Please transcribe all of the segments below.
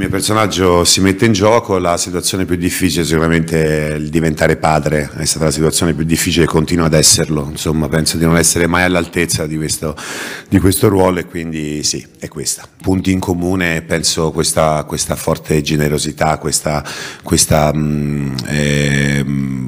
mio personaggio si mette in gioco, la situazione più difficile sicuramente è il diventare padre, è stata la situazione più difficile e continua ad esserlo, insomma penso di non essere mai all'altezza di questo, di questo ruolo e quindi sì, è questa. Punti in comune penso questa, questa forte generosità, questa, questa mh, mm,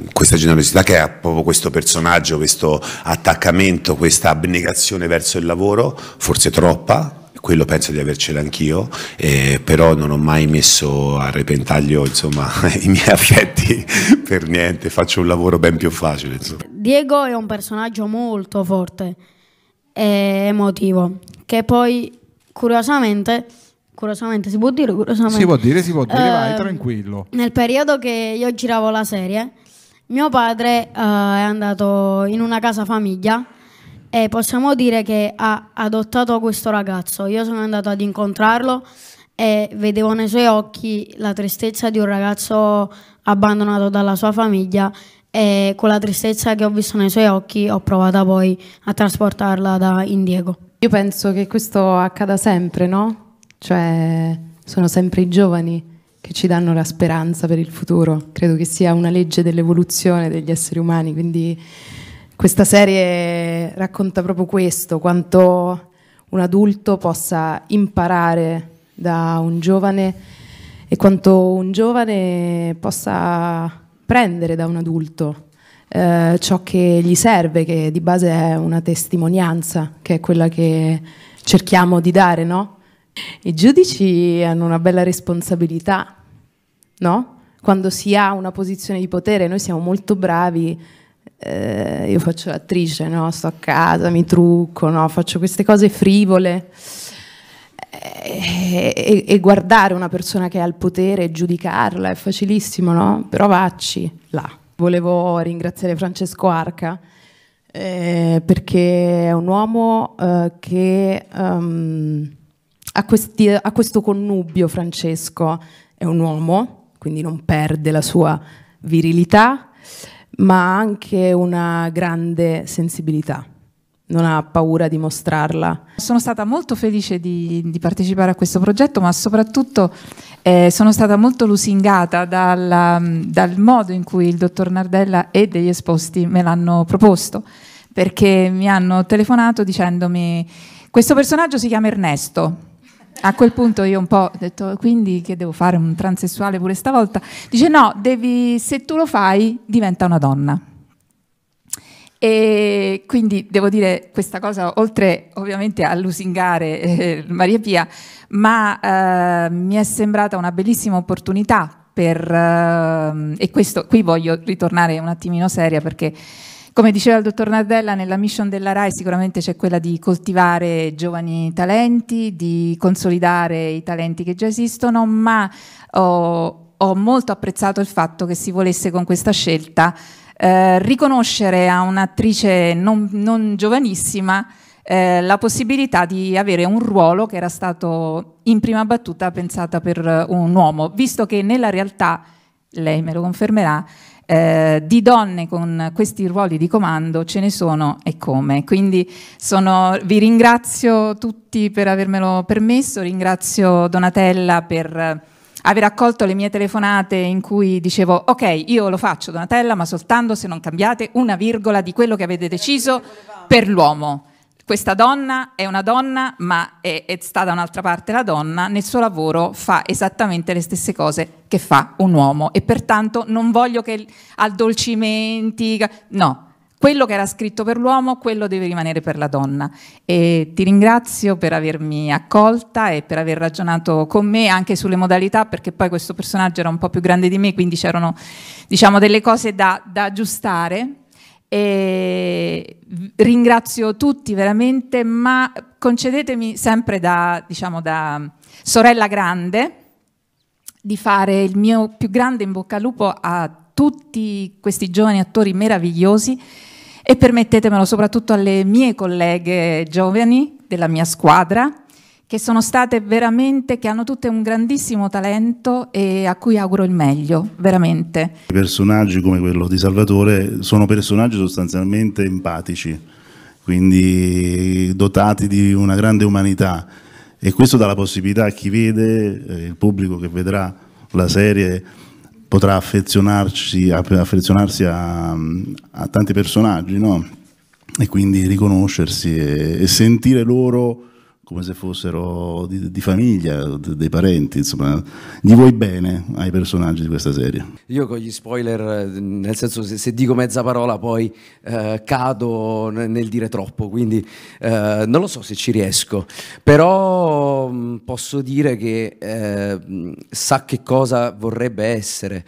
eh, questa generosità che ha proprio questo personaggio, questo attaccamento, questa abnegazione verso il lavoro, forse troppa, quello penso di avercela anch'io, eh, però non ho mai messo a repentaglio insomma, i miei affetti per niente, faccio un lavoro ben più facile. Insomma. Diego è un personaggio molto forte e emotivo, che poi curiosamente... Curiosamente, si può dire curiosamente? Si può dire, si può dire, eh, vai ehm, tranquillo. Nel periodo che io giravo la serie, mio padre eh, è andato in una casa famiglia e possiamo dire che ha adottato questo ragazzo. Io sono andato ad incontrarlo e vedevo nei suoi occhi la tristezza di un ragazzo abbandonato dalla sua famiglia e con la tristezza che ho visto nei suoi occhi ho provato poi a trasportarla da Indiego. Io penso che questo accada sempre, no? Cioè sono sempre i giovani che ci danno la speranza per il futuro. Credo che sia una legge dell'evoluzione degli esseri umani, quindi questa serie racconta proprio questo, quanto un adulto possa imparare da un giovane e quanto un giovane possa prendere da un adulto eh, ciò che gli serve, che di base è una testimonianza, che è quella che cerchiamo di dare, no? I giudici hanno una bella responsabilità, no? Quando si ha una posizione di potere, noi siamo molto bravi eh, io faccio l'attrice, no? sto a casa, mi trucco, no? faccio queste cose frivole. E, eh, e, e, guardare una persona che ha il potere e giudicarla è facilissimo, no? Però vacci là. Volevo ringraziare Francesco Arca eh, perché è un uomo eh, che um, ha, questi, ha questo connubio. Francesco è un uomo, quindi non perde la sua virilità ma ha anche una grande sensibilità non ha paura di mostrarla. Sono stata molto felice di, di partecipare a questo progetto, ma soprattutto eh, sono stata molto lusingata dalla, dal modo in cui il dottor Nardella e degli esposti me l'hanno proposto, perché mi hanno telefonato dicendomi questo personaggio si chiama Ernesto, a quel punto io un po' ho detto quindi che devo fare un transessuale pure stavolta dice no devi se tu lo fai diventa una donna e quindi devo dire questa cosa oltre ovviamente a lusingare eh, Maria Pia ma eh, mi è sembrata una bellissima opportunità per, eh, e questo qui voglio ritornare un attimino seria perché come diceva il dottor Nardella, nella mission della RAI sicuramente c'è quella di coltivare giovani talenti, di consolidare i talenti che già esistono, ma ho, ho molto apprezzato il fatto che si volesse con questa scelta eh, riconoscere a un'attrice non, non giovanissima eh, la possibilità di avere un ruolo che era stato in prima battuta pensata per un uomo, visto che nella realtà, lei me lo confermerà, eh, di donne con questi ruoli di comando ce ne sono e come. Quindi sono, vi ringrazio tutti per avermelo permesso, ringrazio Donatella per aver accolto le mie telefonate in cui dicevo ok, io lo faccio Donatella, ma soltanto se non cambiate una virgola di quello che avete deciso per l'uomo questa donna è una donna, ma è, è da un'altra parte la donna, nel suo lavoro fa esattamente le stesse cose che fa un uomo e pertanto non voglio che addolcimenti, no, quello che era scritto per l'uomo, quello deve rimanere per la donna. E ti ringrazio per avermi accolta e per aver ragionato con me anche sulle modalità, perché poi questo personaggio era un po' più grande di me, quindi c'erano diciamo, delle cose da, da aggiustare e ringrazio tutti veramente, ma concedetemi sempre da, diciamo, da sorella grande di fare il mio più grande in bocca al lupo a tutti questi giovani attori meravigliosi e permettetemelo soprattutto alle mie colleghe giovani della mia squadra che sono state veramente, che hanno tutte un grandissimo talento e a cui auguro il meglio, veramente. I Personaggi come quello di Salvatore sono personaggi sostanzialmente empatici, quindi dotati di una grande umanità e questo dà la possibilità a chi vede, eh, il pubblico che vedrà la serie, potrà affezionarsi, affezionarsi a, a, tanti personaggi no? e quindi riconoscersi e, e sentire loro come se fossero di, di famiglia, di, dei parenti, insomma, gli vuoi bene ai personaggi di questa serie. Io con gli spoiler, nel senso se, se dico mezza parola poi eh, cado nel dire troppo, quindi eh, non lo so se ci riesco, però mm, posso dire che eh, sa che cosa vorrebbe essere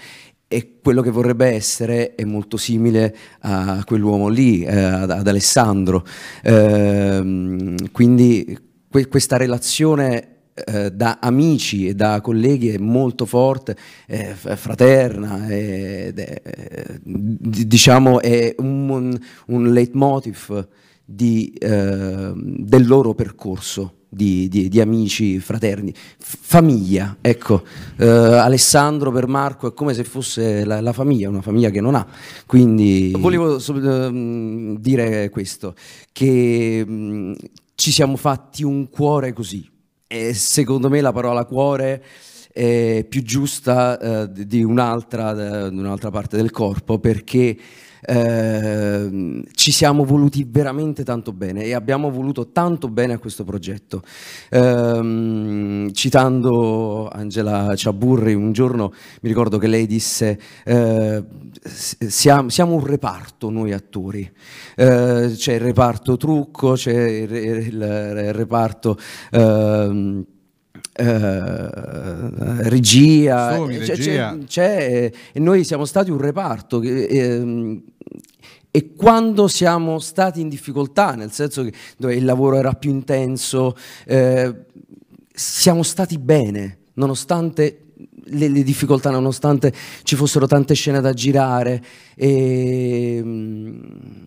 e quello che vorrebbe essere è molto simile a quell'uomo lì, eh, ad, Alessandro. Ehm, quindi que questa relazione eh, da amici e da colleghi è molto forte, è fraterna, è, è, è, diciamo è un, un leitmotiv di, eh, del loro percorso. Di, di, di, amici, fraterni, F famiglia, ecco, eh, Alessandro per Marco è come se fosse la, la, famiglia, una famiglia che non ha, quindi volevo so ehm, dire questo, che mh, mm, ci siamo fatti un cuore così. E secondo me la parola cuore è più giusta eh, di un'altra, eh, un'altra, parte del corpo perché eh, Ehm, ci siamo voluti veramente tanto bene e abbiamo voluto tanto bene a questo progetto. Ehm, citando Angela Ciaburri, un giorno mi ricordo che lei disse eh, siamo, siamo, un reparto noi attori, eh, c'è il reparto trucco, c'è il, il, il reparto... Ehm, eh, regia, Sumi, regia. C'è, c'è, e noi siamo stati un reparto che, eh, e quando siamo stati in difficoltà, nel senso che dove il lavoro era più intenso, eh, siamo stati bene, nonostante le, le, difficoltà, nonostante ci fossero tante scene da girare. E, ehm,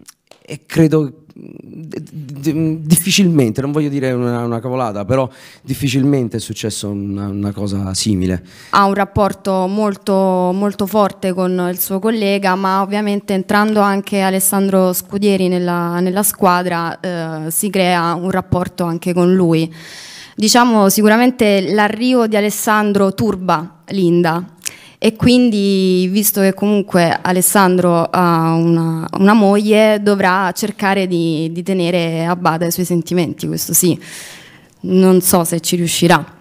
e credo mm, difficilmente, non voglio dire una, una, cavolata, però difficilmente è successa una, una, cosa simile. Ha un rapporto molto, molto forte con il suo collega, ma ovviamente entrando anche Alessandro Scudieri nella, nella squadra eh, si crea un rapporto anche con lui. Diciamo sicuramente l'arrivo di Alessandro turba Linda, e quindi visto che comunque Alessandro ha una, una moglie dovrà cercare di, di, tenere a bada i suoi sentimenti, questo sì, non so se ci riuscirà.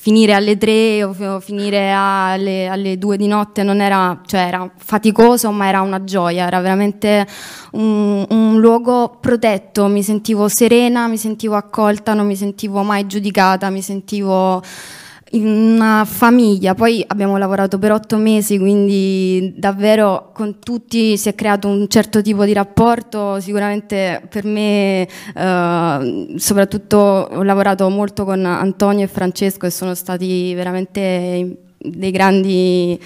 Finire alle tre o finire alle, alle due di notte non era, cioè era faticoso ma era una gioia, era veramente un, un luogo protetto, mi sentivo serena, mi sentivo accolta, non mi sentivo mai giudicata, mi sentivo in una famiglia, poi abbiamo lavorato per otto mesi, quindi davvero con tutti si è creato un certo tipo di rapporto, sicuramente per me eh, soprattutto ho lavorato molto con Antonio e Francesco e sono stati veramente dei grandi,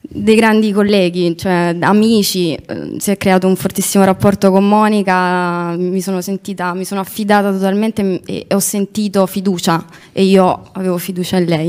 dei grandi colleghi, cioè amici, si è creato un fortissimo rapporto con Monica, mi sono sentita, mi sono affidata totalmente e ho sentito fiducia e io avevo fiducia in lei.